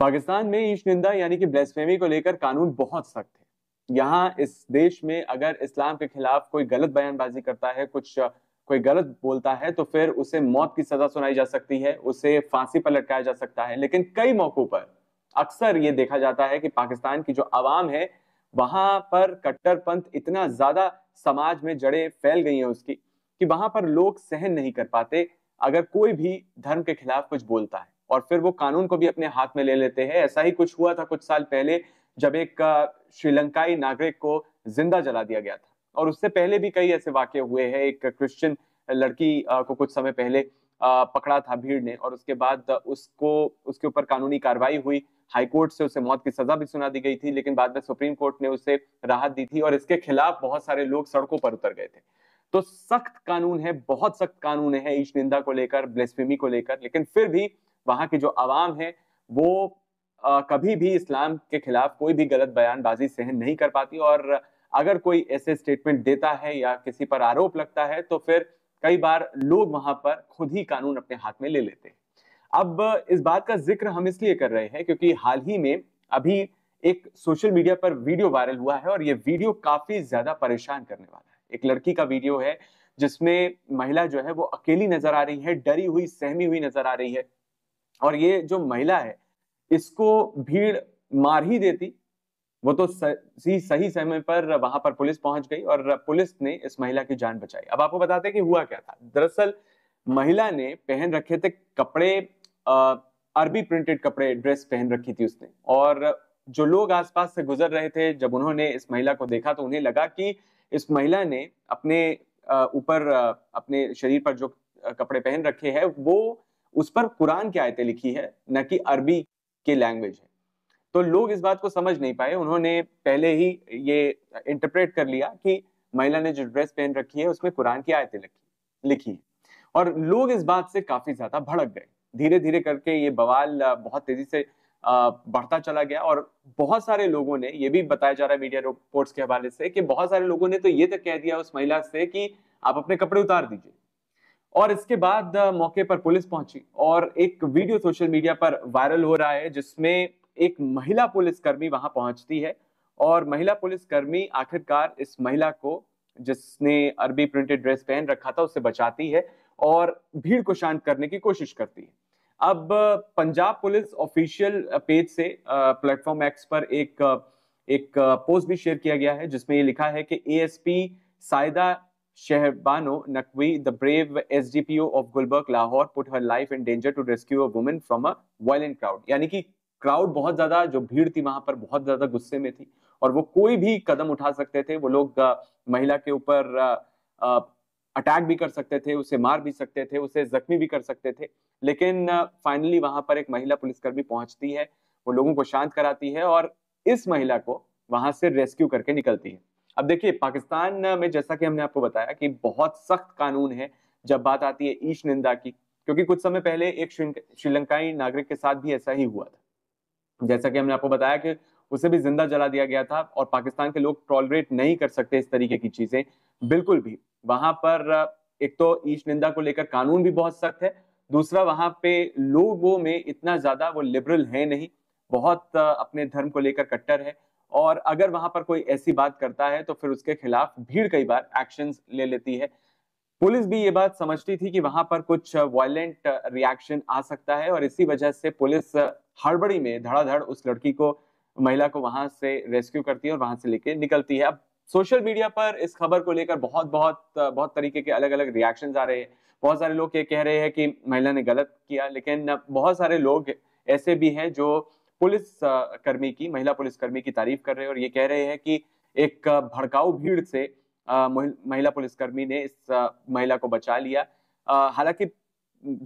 पाकिस्तान में ईश निंदा यानी कि ब्लेसफेमी को लेकर कानून बहुत सख्त है यहाँ इस देश में अगर इस्लाम के खिलाफ कोई गलत बयानबाजी करता है कुछ कोई गलत बोलता है तो फिर उसे मौत की सजा सुनाई जा सकती है उसे फांसी पर लटकाया जा सकता है लेकिन कई मौकों पर अक्सर ये देखा जाता है कि पाकिस्तान की जो आवाम है वहां पर कट्टरपंथ इतना ज्यादा समाज में जड़े फैल गई है उसकी कि वहां पर लोग सहन नहीं कर पाते अगर कोई भी धर्म के खिलाफ कुछ बोलता है और फिर वो कानून को भी अपने हाथ में ले लेते हैं ऐसा ही कुछ हुआ था कुछ साल पहले जब एक श्रीलंकाई नागरिक को जिंदा जला दिया गया था और उससे पहले भी कई ऐसे वाक्य हुए हैं एक क्रिश्चियन लड़की को कुछ समय पहले पकड़ा था भीड़ ने और उसके बाद उसको उसके ऊपर कानूनी कार्रवाई हुई हाईकोर्ट से उसे मौत की सजा भी सुना दी गई थी लेकिन बाद में सुप्रीम कोर्ट ने उसे राहत दी थी और इसके खिलाफ बहुत सारे लोग सड़कों पर उतर गए थे तो सख्त कानून है बहुत सख्त कानून है ईश निंदा को लेकर ब्लेसफेमी को लेकर लेकिन फिर भी वहां की जो आवाम है वो आ, कभी भी इस्लाम के खिलाफ कोई भी गलत बयानबाजी सहन नहीं कर पाती और अगर कोई ऐसे स्टेटमेंट देता है या किसी पर आरोप लगता है तो फिर कई बार लोग वहां पर खुद ही कानून अपने हाथ में ले लेते हैं अब इस बात का जिक्र हम इसलिए कर रहे हैं क्योंकि हाल ही में अभी एक सोशल मीडिया पर वीडियो वायरल हुआ है और ये वीडियो काफी ज्यादा परेशान करने वाला है एक लड़की का वीडियो है जिसमें महिला जो है वो अकेली नजर आ रही है डरी हुई सहमी हुई नजर आ रही है और ये जो महिला है इसको भीड़ मार ही देती वो तो सही सही समय पर वहां पर पुलिस पहुंच गई और पुलिस ने इस महिला की जान बचाई अब आपको बताते हैं कि हुआ क्या था दरअसल महिला ने पहन रखे थे कपड़े आ, अरबी प्रिंटेड कपड़े ड्रेस पहन रखी थी उसने और जो लोग आसपास से गुजर रहे थे जब उन्होंने इस महिला को देखा तो उन्हें लगा कि इस महिला ने अपने ऊपर अपने शरीर पर जो कपड़े पहन रखे हैं वो उस पर कुरान की आयतें लिखी है न कि अरबी के लैंग्वेज है तो लोग इस बात को समझ नहीं पाए उन्होंने पहले ही ये इंटरप्रेट कर लिया कि महिला ने जो ड्रेस पहन रखी है उसमें कुरान की आयतें लिखी लिखी है और लोग इस बात से काफी ज्यादा भड़क गए धीरे धीरे करके ये बवाल बहुत तेजी से बढ़ता चला गया और बहुत सारे लोगों ने यह भी बताया जा रहा है मीडिया रिपोर्ट्स के हवाले से कि बहुत सारे लोगों ने तो ये तक कह दिया उस महिला से कि आप अपने कपड़े उतार दीजिए और इसके बाद मौके पर पुलिस पहुंची और एक वीडियो सोशल मीडिया पर वायरल हो रहा है जिसमें एक महिला पुलिसकर्मी वहां पहुंचती है और महिला पुलिसकर्मी आखिरकार इस महिला को जिसने अरबी प्रिंटेड ड्रेस पहन रखा था उससे बचाती है और भीड़ को शांत करने की कोशिश करती है अब पंजाब पुलिस ऑफिशियल पेज से प्लेटफॉर्म एक्स पर एक एक पोस्ट भी शेयर किया गया है जिसमें ये लिखा है कि ASP Syeda Shahbano Naqvi the brave SDPO of Gulberg Lahore put her life in danger to rescue a women from a violent crowd यानी कि क्राउड बहुत ज्यादा जो भीड़ थी वहां पर बहुत ज्यादा गुस्से में थी और वो कोई भी कदम उठा सकते थे वो लोग महिला के ऊपर अटैक भी कर सकते थे उसे मार भी सकते थे उसे जख्मी भी कर सकते थे लेकिन फाइनली वहां पर एक महिला पुलिसकर्मी पहुंचती है वो लोगों को शांत कराती है और इस महिला को वहां से रेस्क्यू करके निकलती है अब देखिए पाकिस्तान में जैसा कि हमने आपको बताया कि बहुत सख्त कानून है जब बात आती है ईश निंदा की क्योंकि कुछ समय पहले एक श्रीलंकाई नागरिक के साथ भी ऐसा ही हुआ था जैसा कि हमने आपको बताया कि उसे भी जिंदा जला दिया गया था और पाकिस्तान के लोग टॉलरेट नहीं कर सकते इस तरीके की चीजें बिल्कुल भी वहां पर एक तो ईश निंदा को लेकर कानून भी बहुत सख्त है दूसरा वहां पे लोगों में इतना ज्यादा वो लिबरल है नहीं बहुत अपने धर्म को लेकर कट्टर है और अगर वहां पर कोई ऐसी बात करता है तो फिर उसके खिलाफ भीड़ कई बार एक्शन ले लेती है पुलिस भी ये बात समझती थी कि वहां पर कुछ वायलेंट रिएक्शन आ सकता है और इसी वजह से पुलिस हड़बड़ी में धड़ाधड़ उस लड़की को महिला को वहां से रेस्क्यू करती है और वहां से लेके निकलती है अब सोशल मीडिया पर इस खबर को लेकर बहुत बहुत बहुत तरीके के अलग अलग रिएक्शन आ रहे हैं बहुत सारे लोग ये कह रहे हैं कि महिला ने गलत किया लेकिन बहुत सारे लोग ऐसे भी हैं जो पुलिस कर्मी की महिला पुलिसकर्मी की तारीफ कर रहे हैं और ये कह रहे हैं कि एक भड़काऊ भीड़ से महिला पुलिसकर्मी ने इस महिला को बचा लिया हालांकि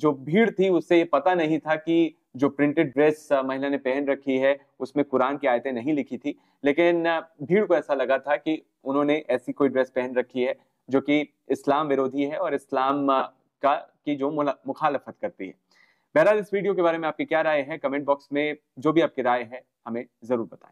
जो भीड़ थी उससे ये पता नहीं था कि जो प्रिंटेड ड्रेस महिला ने पहन रखी है उसमें कुरान की आयतें नहीं लिखी थी लेकिन भीड़ को ऐसा लगा था कि उन्होंने ऐसी कोई ड्रेस पहन रखी है जो कि इस्लाम विरोधी है और इस्लाम का की जो मुखालफत करती है बहरहाल इस वीडियो के बारे में आपकी क्या राय है कमेंट बॉक्स में जो भी आपकी राय है हमें ज़रूर बताएं